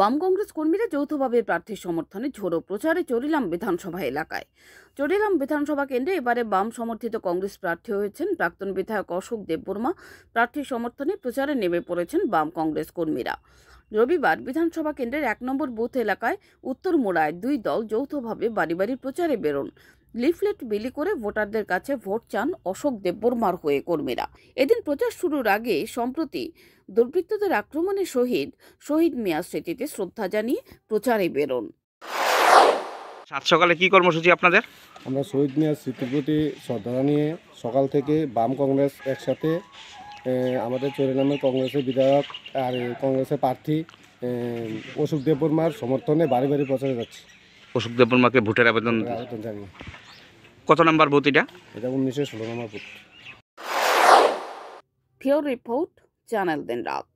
বাম কংগ্রেস কর্মীরা যৌথভাবে প্রার্থীর সমর্থনে ঝোড়ো প্রচারে চড়িলাম বিধানসভা এলাকায় চড়িলাম বিধানসভা কেন্দ্রে এবারে বাম সমর্থিত কংগ্রেস প্রার্থী হয়েছেন প্রাক্তন বিধায়ক অশোক দেববর্মা প্রার্থীর সমর্থনে প্রচারে নেমে পড়েছেন বাম কংগ্রেস কর্মীরা রবিবার বিধানসভা কেন্দ্রের এক নম্বর বুথ এলাকায় উত্তর মোড়ায় দুই দল যৌথভাবে বাড়ি বাড়ি প্রচারে বেরোন লিফলেট বিলি করে ভোটারদের কাছে ভোট চান অশোক দেববর্মার হয়ে কর্মীরা এদিন প্রচার শুরুর আগে সম্প্রতি দুর্বৃত্তদের আক্রমণে শহীদ শহীদ মিয়া স্মৃতিতে শ্রদ্ধা জানিয়ে প্রচারে বেরোন সাত সকালে কি কর্মসূচি আপনাদের আমরা শহীদ মিয়া স্মৃতির প্রতি শ্রদ্ধা জানিয়ে সকাল থেকে বাম কংগ্রেস একসাথে আমাদের নামে কংগ্রেসের বিধায়ক আর কংগ্রেসের প্রার্থী অশোক দেববর্মার সমর্থনে বাড়ি বাড়ি প্রচারে যাচ্ছি অশোক দেববর্মাকে ভোটের আবেদন আবেদন জানিয়ে কত নাম্বার বুথ এটা এটা উনিশশো ষোলো নম্বর বুথ ফিওর রিপোর্ট চ্যানেল দিন রাত